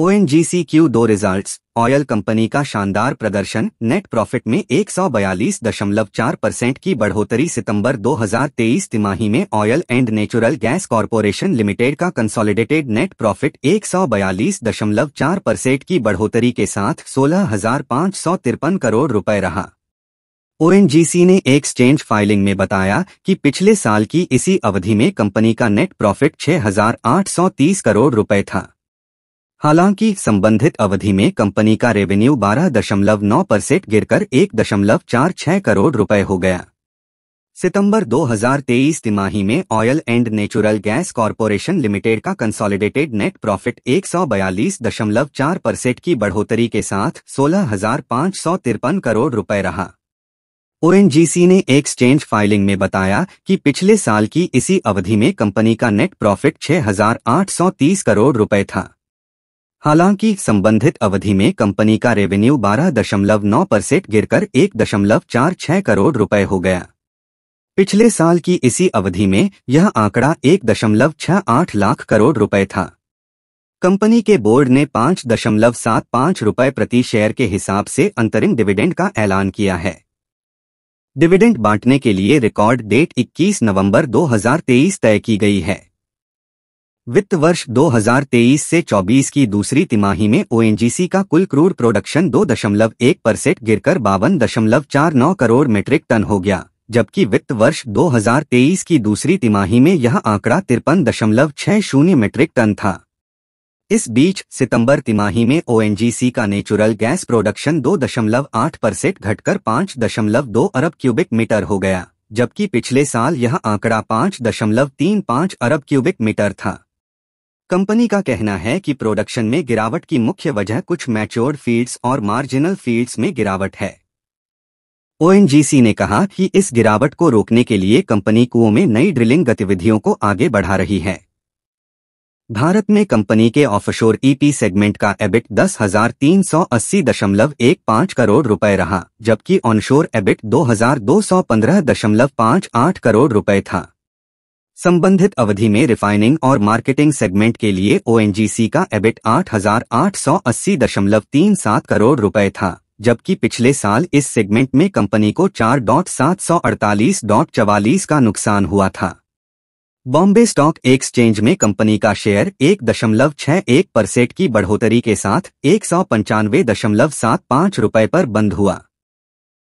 ओ Q दो result oil company का शानदार प्रदर्शन नेट प्रॉफिट में 142.4 परसेंट की बढ़ोतरी सितंबर 2023 तिमाही में oil and natural gas corporation limited का कंसोलिडेटेड नेट प्रॉफिट 142.4 परसेंट की बढ़ोतरी के साथ सोलह करोड़ रुपए रहा ओएनजीसी ने एक्सचेंज फाइलिंग में बताया कि पिछले साल की इसी अवधि में कंपनी का नेट प्रॉफिट छह करोड़ रुपए था हालांकि संबंधित अवधि में कंपनी का रेवेन्यू 12.9 परसेंट गिरकर छह करोड़ रुपए हो गया सितंबर 2023 तिमाही में oil and natural gas corporation limited का कंसोलिडेटेड नेट प्रॉफिट 142.4 परसेंट की बढ़ोतरी के साथ सोलह करोड़ रुपए रहा ओएनजीसी ने एक्सचेंज फाइलिंग में बताया कि पिछले साल की इसी अवधि में कंपनी का नेट प्रॉफिट छह करोड़ रुपए था हालांकि संबंधित अवधि में कंपनी का रेवेन्यू 12.9 परसेंट गिरकर 1.46 करोड़ रुपए हो गया पिछले साल की इसी अवधि में यह आंकड़ा 1.68 लाख करोड़ रुपए था कंपनी के बोर्ड ने 5.75 रुपए प्रति शेयर के हिसाब से अंतरिम डिविडेंड का ऐलान किया है डिविडेंड बांटने के लिए रिकॉर्ड डेट 21 नवंबर 2023 तय की गई है वित्त वर्ष 2023 से 24 की दूसरी तिमाही में ओएनजीसी का कुल क्रूड प्रोडक्शन 2.1 परसेंट गिरकर बावन दशमलव चार नौ करोड़ मीट्रिक टन हो गया जबकि वित्त वर्ष 2023 की दूसरी तिमाही में यह आंकड़ा तिरपन दशमलव छह शून्य मीट्रिक टन था इस बीच सितंबर तिमाही में ओएनजीसी का नेचुरल गैस प्रोडक्शन 2.8 परसेंट घटकर दो अरब क्यूबिक मीटर हो गया जबकि पिछले साल यह आंकड़ा पाँच अरब क्यूबिक मीटर था कंपनी का कहना है कि प्रोडक्शन में गिरावट की मुख्य वजह कुछ मैच्योर्ड फील्ड्स और मार्जिनल फील्ड्स में गिरावट है ओएनजीसी ने कहा कि इस गिरावट को रोकने के लिए कंपनी कुओं में नई ड्रिलिंग गतिविधियों को आगे बढ़ा रही है भारत में कंपनी के ऑफशोर ईपी e सेगमेंट का एबिट e दस हजार तीन सौ अस्सी दशमलव एक पाँच करोड़ रुपए रहा जबकि ऑनशोर एबिट e दो हजार दो सौ पंद्रह दशमलव पाँच आठ करोड़ रुपए था संबंधित अवधि में रिफाइनिंग और मार्केटिंग सेगमेंट के लिए ओएनजीसी का एबिट आठ करोड़ रुपए था जबकि पिछले साल इस सेगमेंट में कंपनी को चवालीस का नुकसान हुआ था बॉम्बे स्टॉक एक्सचेंज में कंपनी का शेयर एक दशमलव छह एक परसेंट की बढ़ोतरी के साथ एक सौ पंचानवे दशमलव सात पाँच रुपये पर बंद हुआ